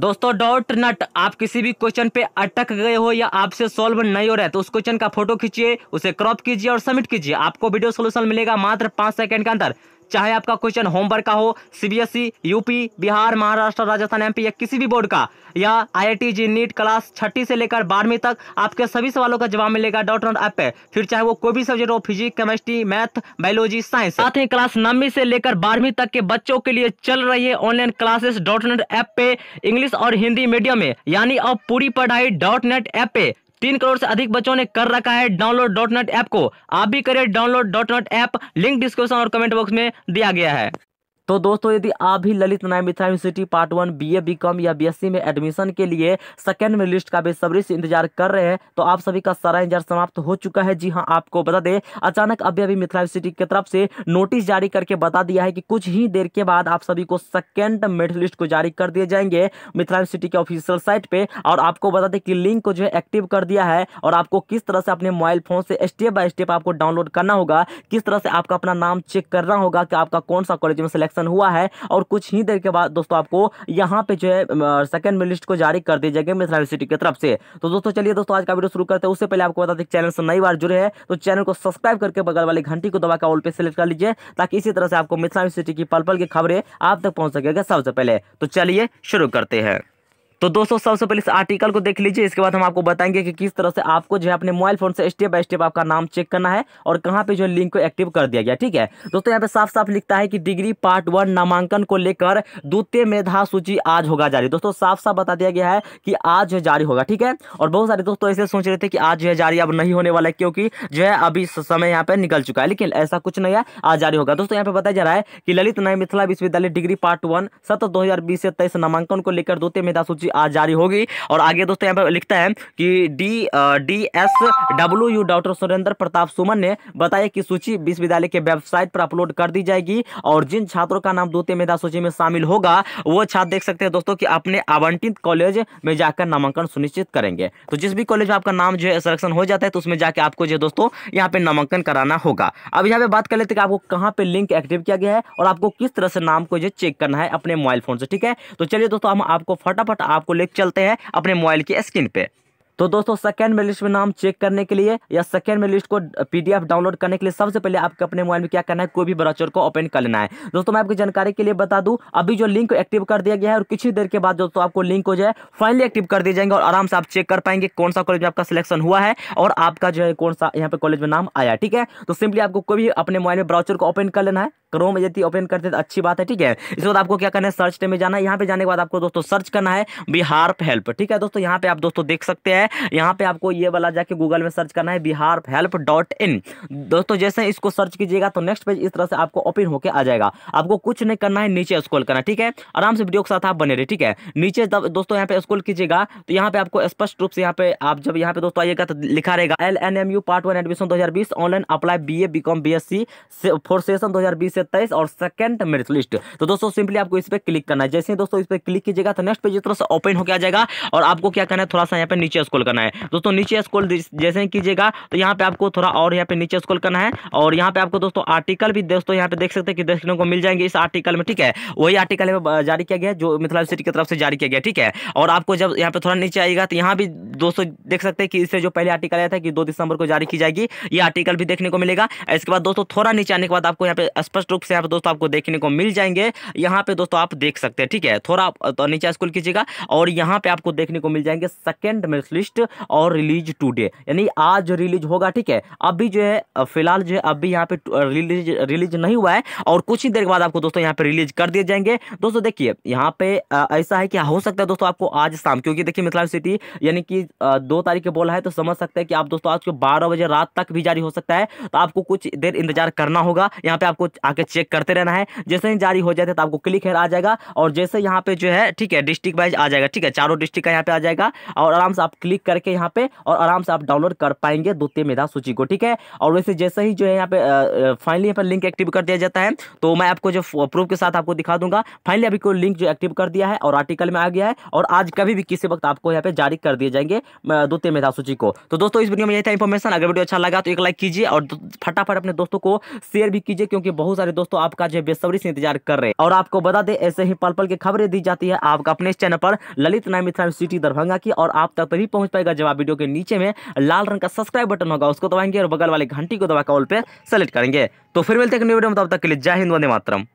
दोस्तों डॉट नट आप किसी भी क्वेश्चन पे अटक गए हो या आपसे सॉल्व नहीं हो रहा है तो उस क्वेश्चन का फोटो खींचिए उसे क्रॉप कीजिए और सबमिट कीजिए आपको वीडियो सोल्यूशन मिलेगा मात्र पांच सेकंड के अंदर चाहे आपका क्वेश्चन होमवर्क का हो सीबीएसई यूपी e, बिहार महाराष्ट्र राजस्थान एमपी या किसी भी बोर्ड का या आईआईटी जी नीट क्लास छठी से लेकर बारहवीं तक आपके सभी सवालों का जवाब मिलेगा डॉट नॉट ऐप पे फिर चाहे वो कोई भी सब्जेक्ट हो physics chemistry math biology science साथ ही क्लास नौवीं से लेकर बारहवीं तक के बच्चों के लिए चल रही है online classes dot net app पे इंग्लिश और हिंदी मीडियम में यानी अब पूरी पढ़ाई डॉट नेट ऐप पे तीन करोड़ से अधिक बच्चों ने कर रखा है डाउनलोड डॉट नेट ऐप को आप भी करें download dot net app link description और कमेंट बॉक्स में दिया गया है तो दोस्तों यदि आप भी Lalit Narayan Mithila university part one BA BCom या बीएससी में एडमिशन के लिए सेकेंड में लिस्ट का बेसब्री से इंतजार कर रहे हैं तो आप सभी का सारा इंतजार समाप्त हो चुका है जी हाँ आपको बता दें अचानक अभी अभी मिथिला यूनिवर्सिटी की तरफ से नोटिस जारी करके बता दिया है कि कुछ ही देर के बाद आप सभी को सेकेंड मेरिट लिस्ट को जारी कर दिए जाएंगे मिथिला यूनिवर्सिटी के ऑफिशियल साइट पर और आपको बता दें कि लिंक को जो है एक्टिव कर दिया है और आपको किस तरह से अपने मोबाइल फोन से स्टेप बाय स्टेप आपको डाउनलोड करना होगा किस तरह से आपका अपना नाम चेक करना होगा कि आपका कौन सा कॉलेज में सिलेक्ट सिलेक्शन हुआ है और कुछ ही देर के बाद दोस्तों आपको यहाँ पे जो है सेकंड में लिस्ट को जारी कर दिया जाएगा मिथिला यूनिवर्सिटी की तरफ से तो दोस्तों चलिए दोस्तों आज का वीडियो शुरू करते हैं उससे पहले आपको बता दें चैनल से नई बार जुड़े हैं तो चैनल को सब्सक्राइब करके बगल वाली घंटी को दबाकर ऑल पे सिलेक्ट कर लीजिए ताकि इसी तरह से आपको मिथिला यूनिवर्सिटी की पल पल की खबरें आप तक पहुँच सकेगा सबसे पहले तो चलिए शुरू करते हैं तो दोस्तों सबसे पहले इस आर्टिकल को देख लीजिए इसके बाद हम आपको बताएंगे कि किस तरह से आपको जो है अपने मोबाइल फोन से स्टेप बाय स्टेप आपका नाम चेक करना है और कहाँ पे जो लिंक को एक्टिव कर दिया गया ठीक है दोस्तों यहाँ पे साफ साफ लिखता है कि डिग्री पार्ट वन नामांकन को लेकर द्वितीय मेधा सूची आज होगा जारी दोस्तों साफ साफ बता दिया गया है कि आज जो जारी होगा ठीक है और बहुत सारे दोस्तों ऐसे सोच रहे थे कि आज जो है जारी अब नहीं होने वाला है क्योंकि जो है अभी समय यहाँ पे निकल चुका है लेकिन ऐसा कुछ नहीं है आज जारी होगा दोस्तों यहाँ पे बताया जा रहा है कि ललित नये मिथिला विश्वविद्यालय डिग्री पार्ट वन सत्र दो से तेईस नामांकन को लेकर द्वितीय मेधा सूची आज जारी होगी और आगे दोस्तों यहाँ पर लिखता है कि D D S W U doctor Surendra Pratap Suman ने बताया कि सूची विश्वविद्यालय के वेबसाइट पर अपलोड कर दी जाएगी और जिन छात्रों का नाम द्वितीय मेधा सूची में शामिल होगा वो छात्र देख सकते हैं दोस्तों कि अपने आवंटित कॉलेज में जाकर नामांकन सुनिश्चित करेंगे तो जिस भी कॉलेज में आपका नाम जो है सिलेक्शन हो जाता है तो उसमें जाके आपको जो दोस्तों यहाँ पे नामांकन कराना होगा अब यहाँ पे बात कर लेते हैं कि आपको कहाँ पे लिंक एक्टिव किया गया है और आपको किस तरह से नाम को जो चेक करना है अपने मोबाइल फोन से ठीक है तो चलिए दोस्तों हम आपको फटाफट आप आपको लेके चलते हैं अपने मोबाइल की स्क्रीन पे तो दोस्तों सेकेंड में लिस्ट में नाम चेक करने के लिए या सेकेंड में लिस्ट को पीडीएफ डाउनलोड करने के लिए सबसे पहले आपके अपने मोबाइल में क्या करना है कोई भी ब्राउचर को ओपन कर लेना है दोस्तों मैं आपकी जानकारी के लिए बता दूं अभी जो लिंक एक्टिव कर दिया गया है और कुछ ही देर के बाद दोस्तों आपको लिंक को जो है फाइनली एक्टिव कर दिया जाएंगे और आराम से आप चेक कर पाएंगे कौन सा कॉलेज में आपका सिलेक्शन हुआ है और आपका जो है कौन सा यहाँ पे कॉलेज में नाम आया ठीक है तो सिंपली आपको कोई भी अपने मोबाइल में ब्राउचर को ओपन कर लेना है क्रोम यदि ओपन करते तो अच्छी बात है ठीक है इसके बाद आपको क्या करना है सर्च में जाना है यहाँ पे जाने के बाद आपको दोस्तों सर्च करना है बिहार हेल्प ठीक है दोस्तों यहाँ पे आप दोस्तों देख सकते हैं यहाँ पे आपको ये वाला जाके गूगल में सर्च करना है बिहार हेल्प डॉट इन दोस्तों जैसे इसको सर्च कीजिएगा तो नेक्स्ट पेज इस तरह से आपको ओपन होकर आ जाएगा आपको कुछ नहीं करना है नीचे स्कॉल करना ठीक है आराम से वीडियो के साथ आप बने रहे ठीक है नीचे दोस्तों यहाँ पे स्कॉल कीजिएगा तो यहाँ पे आपको स्पष्ट रूप से यहाँ पे आप जब यहाँ पे दोस्तों आइएगा तो लिखा रहेगा L N M U part one admission दो online apply B A B Com B S C for session दो से तेईस और सेकंड मेरिट लिस्ट तो दोस्तों सिंपली आपको इस पर क्लिक करना है जैसे ही दोस्तों इस पर क्लिक कीजिएगा तो नेक्स्ट पेज थोड़ा सा ओपन होकर आ जाएगा और आपको क्या करना है थोड़ा सा यहाँ पे नीचे स्कोल करना है दोस्तों नीचे स्कोल जैसे ही कीजिएगा तो यहाँ पे आपको थोड़ा और यहाँ पे नीचे स्कोल करना है और यहाँ पे आपको दोस्तों आर्टिकल भी दोस्तों यहाँ पे देख सकते हैं कि देखने को मिल जाएंगे इस आर्टिकल में ठीक है वही आर्टिकल जारी किया गया जो मिथिला यूनिवर्सिटी की तरफ से जारी किया गया ठीक है और आपको जब यहाँ पे थोड़ा नीचे आएगा तो यहाँ भी दोस्तों देख सकते हैं कि इससे जो पहले आर्टिकल आया था कि दो दिसंबर को जारी की जाएगी ये आर्टिकल भी देखने को मिलेगा इसके बाद दोस्तों थोड़ा नीचे आने के बाद आपको यहाँ पे स्पष्ट स्पष्ट रूप से यहाँ पे दोस्तों आपको देखने को मिल जाएंगे यहाँ पे दोस्तों आप देख सकते हैं ठीक है थोड़ा तो नीचे स्कूल कीजिएगा और यहाँ पे आपको देखने को मिल जाएंगे सेकेंड मेरिट लिस्ट और रिलीज टूडे यानी आज रिलीज होगा ठीक है अभी जो है फिलहाल जो है अभी यहाँ पे रिलीज रिलीज नहीं हुआ है और कुछ ही देर के बाद आपको दोस्तों यहाँ पे रिलीज कर दिए जाएंगे दोस्तों देखिए यहाँ पे ऐसा है कि हो सकता है दोस्तों आपको आज शाम क्योंकि देखिए मिथिला सिटी यानी कि दो तारीख को बोला है तो समझ सकते हैं कि आप दोस्तों आज को बारह बजे रात तक भी जारी हो सकता है तो आपको कुछ देर इंतजार करना होगा यहाँ पे आपको आके चेक करते रहना है जैसे ही जारी हो जाते हैं तो आपको क्लिक हेयर आ जाएगा और जैसे यहाँ पे जो है ठीक है डिस्ट्रिक्ट वाइज आ जाएगा ठीक है चारों डिस्ट्रिक्ट का यहाँ पे आ जाएगा और आराम से आप क्लिक करके यहाँ पे और आराम से आप डाउनलोड कर पाएंगे द्वितीय मेधा सूची को ठीक है और वैसे जैसे ही जो है यहाँ पे फाइनली यहाँ पर लिंक एक्टिव कर दिया जाता है तो मैं आपको जो प्रूफ के साथ आपको दिखा दूंगा फाइनली अभी को लिंक जो एक्टिव कर दिया है और आर्टिकल में आ गया है और आज कभी भी किसी वक्त आपको यहाँ पे जारी कर दिए जाएंगे द्वितीय मेधा सूची को तो दोस्तों इस वीडियो में यही था इन्फॉर्मेशन अगर वीडियो अच्छा लगा तो एक लाइक कीजिए और फटाफट अपने दोस्तों को शेयर भी कीजिए क्योंकि बहुत सारे दोस्तों आपका जो बेसब्री से इंतजार कर रहे हैं और आपको बता दे ऐसे ही पल पल की खबरें दी जाती है आपका अपने इस चैनल पर ललित नाम सिटी दरभंगा की और आप तक तभी पहुंच पाएगा जब आप वीडियो के नीचे में लाल रंग का सब्सक्राइब बटन होगा उसको दबाएंगे और बगल वाली घंटी को दबाकर ऑल पे सेलेक्ट करेंगे तो फिर मिलते हैं तब तक के लिए जय हिंद वंदे मातरम